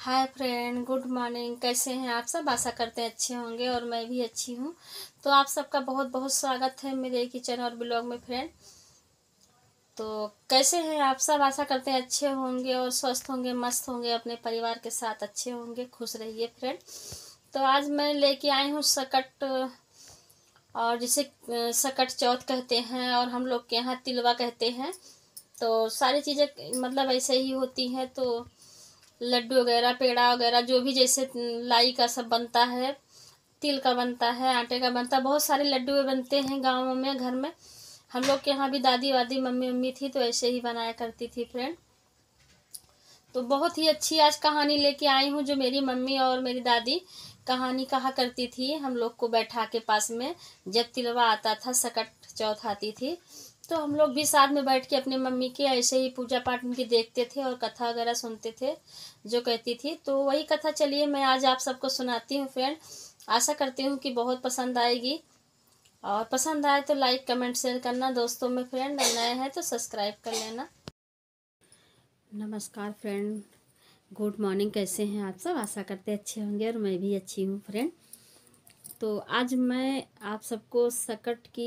hi friend good morning कैसे हैं आप सब आशा करते हैं अच्छे होंगे और मैं भी अच्छी हूँ तो आप सबका बहुत बहुत स्वागत है मेरे किचन और ब्लॉग में फ्रेंड तो कैसे हैं आप सब आशा करते हैं अच्छे होंगे और स्वस्थ होंगे मस्त होंगे अपने परिवार के साथ अच्छे होंगे खुश रहिए फ्रेंड तो आज मैं लेके आई हूँ सकट और जिसे सकट चौथ कहते हैं और हम लोग के यहाँ तिलवा कहते हैं तो सारी चीज़ें मतलब ऐसे ही होती हैं तो लड्डू वगैरह पेड़ा वगैरह जो भी जैसे लाई का सब बनता है तिल का बनता है आटे का बनता है बहुत सारे लड्डू बनते हैं गाँव में घर में हम लोग के यहाँ भी दादी वादी मम्मी मम्मी थी तो ऐसे ही बनाया करती थी फ्रेंड तो बहुत ही अच्छी आज कहानी लेके आई हूँ जो मेरी मम्मी और मेरी दादी कहानी कहा करती थी हम लोग को बैठा के पास में जब तिलवा आता था सकट चौथ आती थी तो हम लोग भी साथ में बैठ के अपने मम्मी के ऐसे ही पूजा पाठ उनकी देखते थे और कथा वगैरह सुनते थे जो कहती थी तो वही कथा चलिए मैं आज आप सबको सुनाती हूँ फ्रेंड आशा करती हूँ कि बहुत पसंद आएगी और पसंद आए तो लाइक कमेंट शेयर करना दोस्तों में फ्रेंड और नए हैं तो सब्सक्राइब कर लेना नमस्कार फ्रेंड गुड मॉर्निंग कैसे हैं आप सब आशा करते अच्छे होंगे और मैं भी अच्छी हूँ फ्रेंड तो आज मैं आप सबको सकट की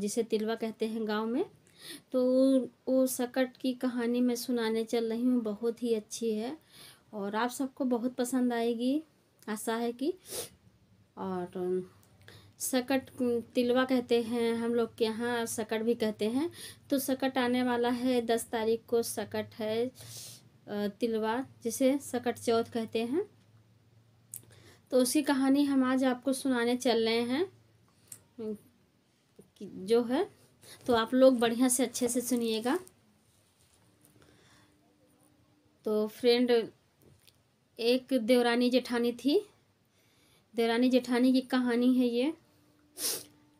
जिसे तिलवा कहते हैं गांव में तो वो सकट की कहानी मैं सुनाने चल रही हूँ बहुत ही अच्छी है और आप सबको बहुत पसंद आएगी आशा है कि और सकट तिलवा कहते हैं हम लोग के यहाँ सकट भी कहते हैं तो सकट आने वाला है दस तारीख को सकट है तिलवा जिसे सकट चौथ कहते हैं तो उसी कहानी हम आज आपको सुनाने चल रहे हैं जो है तो आप लोग बढ़िया से अच्छे से सुनिएगा तो फ्रेंड एक देवरानी जेठानी थी देवरानी जेठानी की कहानी है ये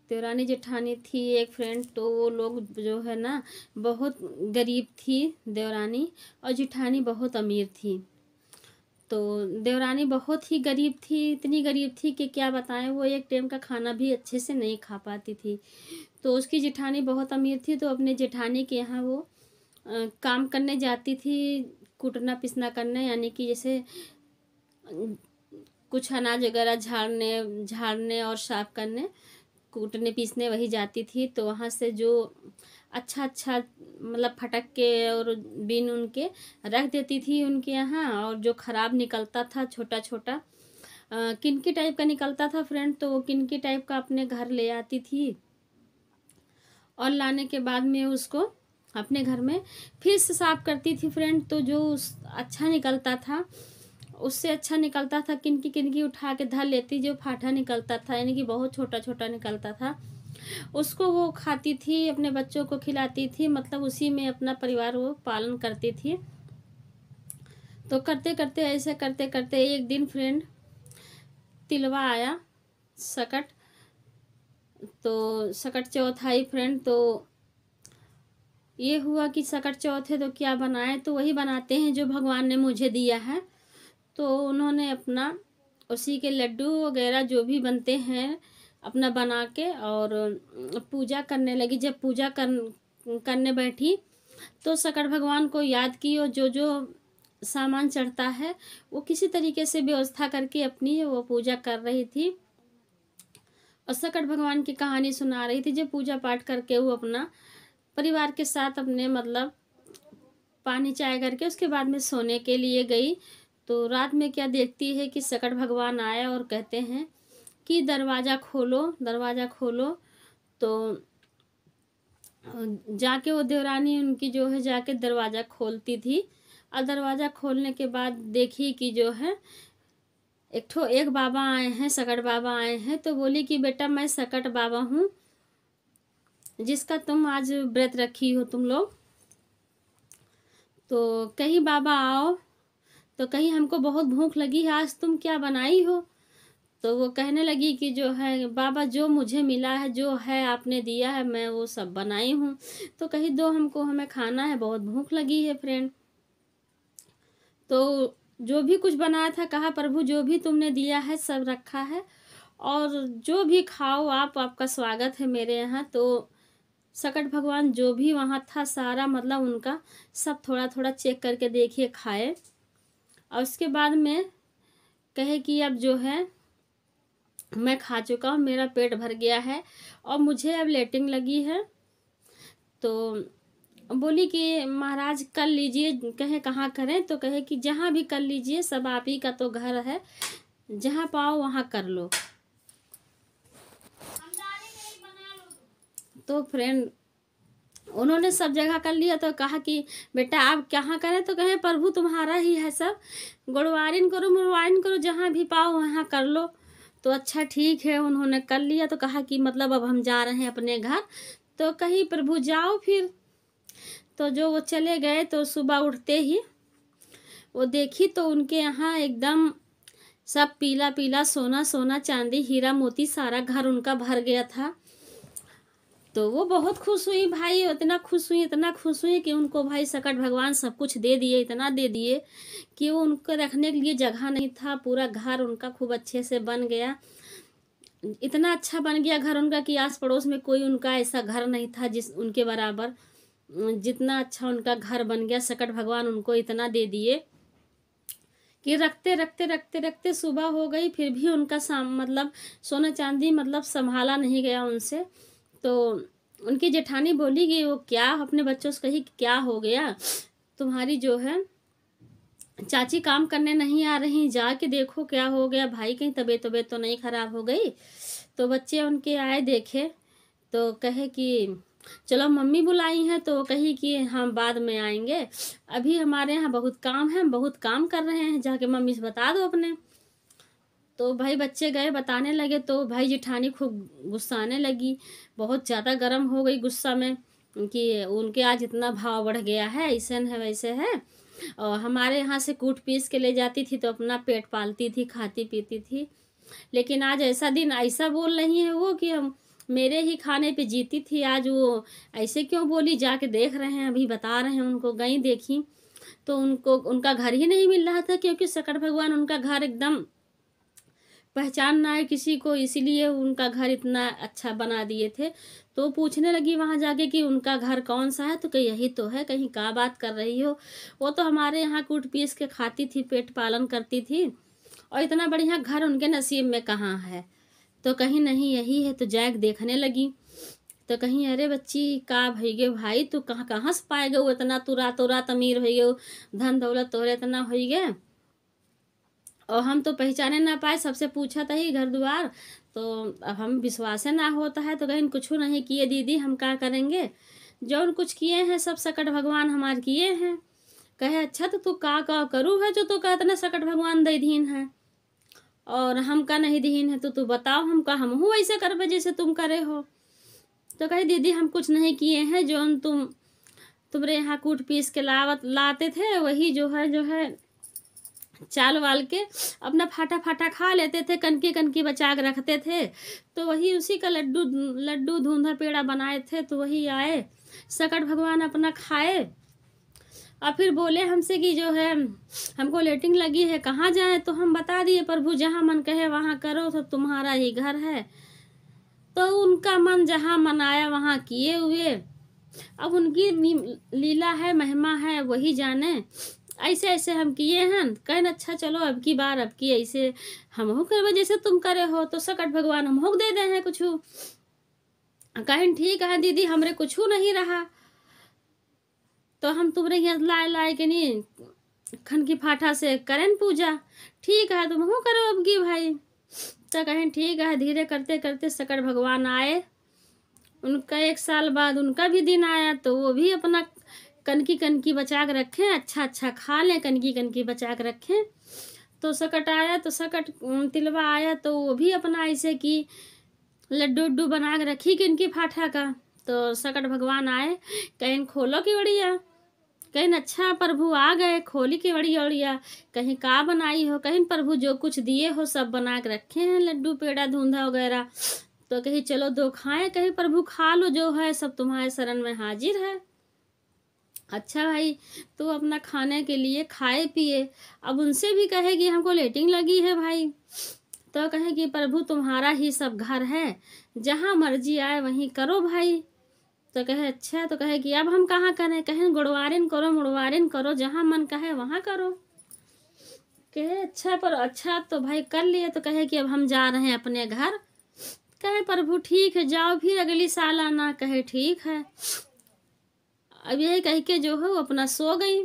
देवरानी जेठानी थी एक फ्रेंड तो वो लोग जो है ना बहुत गरीब थी देवरानी और जेठानी बहुत अमीर थी तो देवरानी बहुत ही गरीब थी इतनी गरीब थी कि क्या बताएं वो एक टाइम का खाना भी अच्छे से नहीं खा पाती थी तो उसकी जेठानी बहुत अमीर थी तो अपने जेठानी के यहाँ वो आ, काम करने जाती थी कूटना पिसना करने यानी कि जैसे कुछ अनाज वगैरह झाड़ने झाड़ने और साफ करने कूटने पीसने वही जाती थी तो वहाँ से जो अच्छा अच्छा मतलब फटक के और बिन उनके रख देती थी उनके यहाँ और जो ख़राब निकलता था छोटा छोटा किनकी टाइप का निकलता था फ्रेंड तो वो किनकी टाइप का अपने घर ले आती थी और लाने के बाद में उसको अपने घर में फिर से साफ़ करती थी फ्रेंड तो जो उस अच्छा निकलता था उससे अच्छा निकलता था किनकी किनकी उठा के धर लेती जो फाटा निकलता था यानी कि बहुत छोटा छोटा निकलता था उसको वो खाती थी अपने बच्चों को खिलाती थी मतलब उसी में अपना परिवार वो पालन करती थी तो करते करते ऐसे करते करते एक दिन फ्रेंड तिलवा आया सकट तो सकट चौथाई फ्रेंड तो ये हुआ कि सकट चौथे तो क्या बनाए तो वही बनाते हैं जो भगवान ने मुझे दिया है तो उन्होंने अपना उसी के लड्डू वगैरह जो भी बनते हैं अपना बना के और पूजा करने लगी जब पूजा कर करने बैठी तो शकर भगवान को याद की और जो जो सामान चढ़ता है वो किसी तरीके से व्यवस्था करके अपनी वो पूजा कर रही थी और शकट भगवान की कहानी सुना रही थी जब पूजा पाठ करके वो अपना परिवार के साथ अपने मतलब पानी चाय करके उसके बाद में सोने के लिए गई तो रात में क्या देखती है कि सकट भगवान आया और कहते हैं कि दरवाज़ा खोलो दरवाज़ा खोलो तो जाके वो देवरानी उनकी जो है जाके दरवाज़ा खोलती थी और दरवाज़ा खोलने के बाद देखी कि जो है एक ठो एक बाबा आए हैं सकट बाबा आए हैं तो बोली कि बेटा मैं सकट बाबा हूँ जिसका तुम आज व्रत रखी हो तुम लोग तो कहीं बाबा आओ तो कहीं हमको बहुत भूख लगी है आज तुम क्या बनाई हो तो वो कहने लगी कि जो है बाबा जो मुझे मिला है जो है आपने दिया है मैं वो सब बनाई हूँ तो कही दो हमको हमें खाना है बहुत भूख लगी है फ्रेंड तो जो भी कुछ बनाया था कहा प्रभु जो भी तुमने दिया है सब रखा है और जो भी खाओ आप आपका स्वागत है मेरे यहाँ तो सकट भगवान जो भी वहाँ था सारा मतलब उनका सब थोड़ा थोड़ा चेक करके देखिए खाए और उसके बाद में कहे कि अब जो है मैं खा चुका हूँ मेरा पेट भर गया है और मुझे अब लेटिंग लगी है तो बोली कि महाराज कर लीजिए कहे कहाँ करें तो कहे कि जहाँ भी कर लीजिए सब आप ही का तो घर है जहाँ पाओ वहाँ कर लो तो फ्रेंड उन्होंने सब जगह कर लिया तो कहा कि बेटा आप कहाँ करें तो कहें प्रभु तुम्हारा ही है सब गुड़वारिन करो मुड़वारिन करो जहाँ भी पाओ वहाँ कर लो तो अच्छा ठीक है उन्होंने कर लिया तो कहा कि मतलब अब हम जा रहे हैं अपने घर तो कहीं प्रभु जाओ फिर तो जो वो चले गए तो सुबह उठते ही वो देखी तो उनके यहाँ एकदम सब पीला पीला सोना सोना चांदी हीरा मोती सारा घर उनका भर गया था तो वो बहुत खुश हुई भाई इतना खुश हुई इतना खुश हुई कि उनको भाई सकट भगवान सब कुछ दे दिए इतना दे दिए कि वो उनको रखने के लिए जगह नहीं था पूरा घर उनका खूब अच्छे से बन गया इतना अच्छा बन गया घर उनका कि आस पड़ोस में कोई उनका ऐसा घर नहीं था जिस उनके बराबर जितना अच्छा उनका घर बन गया सकट भगवान उनको इतना दे दिए कि रखते रखते रखते रखते सुबह हो गई फिर भी उनका साम मतलब सोना चांदी मतलब संभाला नहीं गया उनसे तो उनकी जेठानी बोली कि वो क्या अपने बच्चों से कही क्या हो गया तुम्हारी जो है चाची काम करने नहीं आ रही जाके देखो क्या हो गया भाई कहीं तबीयत तबीयत तो नहीं खराब हो गई तो बच्चे उनके आए देखे तो कहे कि चलो मम्मी बुलाई हैं तो कही कि हम हाँ, बाद में आएंगे अभी हमारे यहाँ बहुत काम है हम बहुत काम कर रहे हैं जाके मम्मी से बता दो अपने तो भाई बच्चे गए बताने लगे तो भाई जिठानी खूब गुस्साने लगी बहुत ज़्यादा गर्म हो गई गुस्सा में कि उनके आज इतना भाव बढ़ गया है ऐसा है वैसे है और हमारे यहाँ से कूट पीस के ले जाती थी तो अपना पेट पालती थी खाती पीती थी लेकिन आज ऐसा दिन ऐसा बोल रही है वो कि हम मेरे ही खाने पे जीती थी आज वो ऐसे क्यों बोली जाके देख रहे हैं अभी बता रहे हैं उनको गई देखी तो उनको उनका घर ही नहीं मिल रहा था क्योंकि शकर भगवान उनका घर एकदम पहचान ना है किसी को इसीलिए उनका घर इतना अच्छा बना दिए थे तो पूछने लगी वहाँ जाके कि उनका घर कौन सा है तो कहीं यही तो है कहीं का बात कर रही हो वो तो हमारे यहाँ कूट पीस के खाती थी पेट पालन करती थी और इतना बढ़िया घर उनके नसीब में कहाँ है तो कहीं नहीं यही है तो जैक देखने लगी तो कहीं अरे बच्ची का भैगे भाई तू कहाँ कहाँ से वो इतना तुरा रातों रात अमीर हो धन दौलत तोरे इतना हो गए और हम तो पहचाने ना पाए सबसे पूछा था ही घर द्वार तो अब हम विश्वास ना होता है तो कहीं कुछ नहीं किए दीदी हम क्या करेंगे जो कुछ किए हैं सब सकट भगवान हमारे किए हैं कहे अच्छा तो तू का का करूँ है जो तो कहते ना सकट भगवान दे दीन है और हम का नहीं दीन है तो तू बताओ हम का हम हूँ ऐसे करबे जैसे तुम करे हो तो कहे दीदी हम कुछ नहीं किए हैं जो तुम तुम्हारे यहाँ कूट पीस के लावत लाते थे वही जो है जो है चाल वाल के अपना फाटा फाटा खा लेते थे कनकी कनकी बचा के रखते थे तो वही उसी का लड्डू लड्डू धुंधर पेड़ा बनाए थे तो वही आए सकट भगवान अपना खाए और फिर बोले हमसे कि जो है हमको लेटिंग लगी है कहाँ जाए तो हम बता दिए प्रभु जहाँ मन कहे वहाँ करो तो तुम्हारा ही घर है तो उनका मन जहाँ मन आया वहाँ किए हुए अब उनकी लीला है महिमा है वही जाने ऐसे ऐसे हम किए हैं कहन अच्छा चलो अब की बार अब की ऐसे हम हो करबे जैसे तुम करे हो तो सकट भगवान हम हो दे दे हैं कुछ कहन ठीक है दीदी हमरे कुछ नहीं रहा तो हम तुमरे यहाँ लाए लाए के नहीं खन की फाटा से करें पूजा ठीक है तुम हो करो अब की भाई तो कहें ठीक है धीरे करते करते सकट भगवान आए उनका एक साल बाद उनका भी दिन आया तो वो भी अपना कनकी कनकी बचा के रखें अच्छा अच्छा खा लें कनकी कनकी बचा के रखें तो सकट आया तो सकट तिलवा आया तो वो भी अपना ऐसे कि लड्डू उड्डू बना के रखी कि इनकी फाठा का तो सकट भगवान आए कहीं खोलो की बढ़िया कहीं अच्छा प्रभु आ गए खोली के बढ़िया उड़िया कहीं का बनाई हो कहीं प्रभु जो कुछ दिए हो सब बना के रखे हैं लड्डू पेड़ा धुंधा वगैरह तो कहीं चलो दो खाएं कहीं प्रभु खा लो जो है सब तुम्हारे शरण में हाजिर है अच्छा भाई तो अपना खाने के लिए खाए पिए अब उनसे भी कहेगी हमको लेटिंग लगी है भाई तो कहेगी प्रभु तुम्हारा ही सब घर है जहाँ मर्जी आए वहीं करो भाई तो कहे अच्छा तो कहे कि अब हम कहाँ करें कहें गुड़वारिन करो मुड़वारिन करो जहाँ मन कहे वहाँ करो कहे अच्छा पर अच्छा तो भाई कर लिए तो कहे कि अब हम जा रहे हैं अपने घर कहे प्रभु ठीक है जाओ फिर अगली साल आना कहे ठीक है अब यही कह के जो है वो अपना सो गई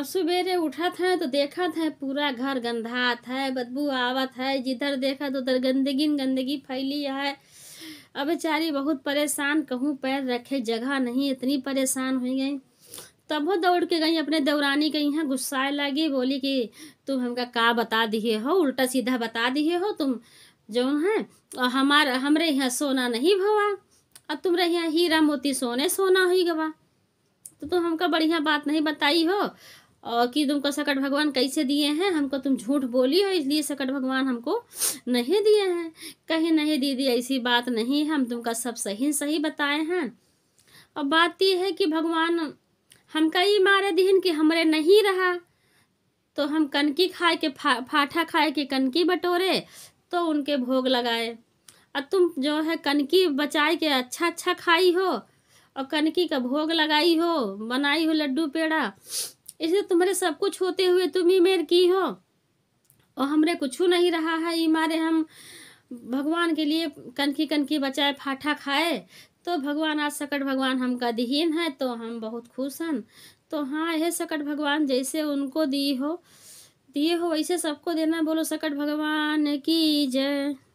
अब सवेरे उठा था तो देखा था पूरा घर गंधा था बदबू आवत है जिधर देखा तो उधर गंदगी गंदगी फैली है अब बेचारी बहुत परेशान कहूँ पैर रखे जगह नहीं इतनी परेशान हो गई तब वो दौड़ के गई अपने दौरानी के यहाँ गुस्साए लगी बोली कि तुम हमका का बता दिए हो उल्टा सीधा बता दिए हो तुम जो है और हमारा हमारे यहाँ सोना नहीं भवा अब तुम रही हीरा मोती सोने सोना हुई गवा तो तुम हमको बढ़िया बात नहीं बताई हो और कि तुमको सकट भगवान कैसे दिए हैं हमको तुम झूठ बोली हो इसलिए सकट भगवान हमको नहीं दिए हैं कहीं नहीं दीदी ऐसी बात नहीं हम तुमका सब सही सही बताए हैं और बात यह है कि भगवान हमका ही मारे दिन कि हमरे नहीं रहा तो हम कनकी खाए के फा, फाठा खाए के कनकी बटोरे तो उनके भोग लगाए और तुम जो है कनकी बचाई के अच्छा अच्छा खाई हो और कनकी का भोग लगाई हो बनाई हो लड्डू पेड़ा इसलिए तुम्हारे सब कुछ होते हुए तुम ही मेर की हो और हमरे कुछ नहीं रहा है ये मारे हम भगवान के लिए कनखी कनखी बचाए फाठा खाए तो भगवान आज सकट भगवान हमका दिहीन है तो हम बहुत खुश हैं तो हाँ यह सकट भगवान जैसे उनको दी हो दिए हो वैसे सबको देना बोलो सकट भगवान की जय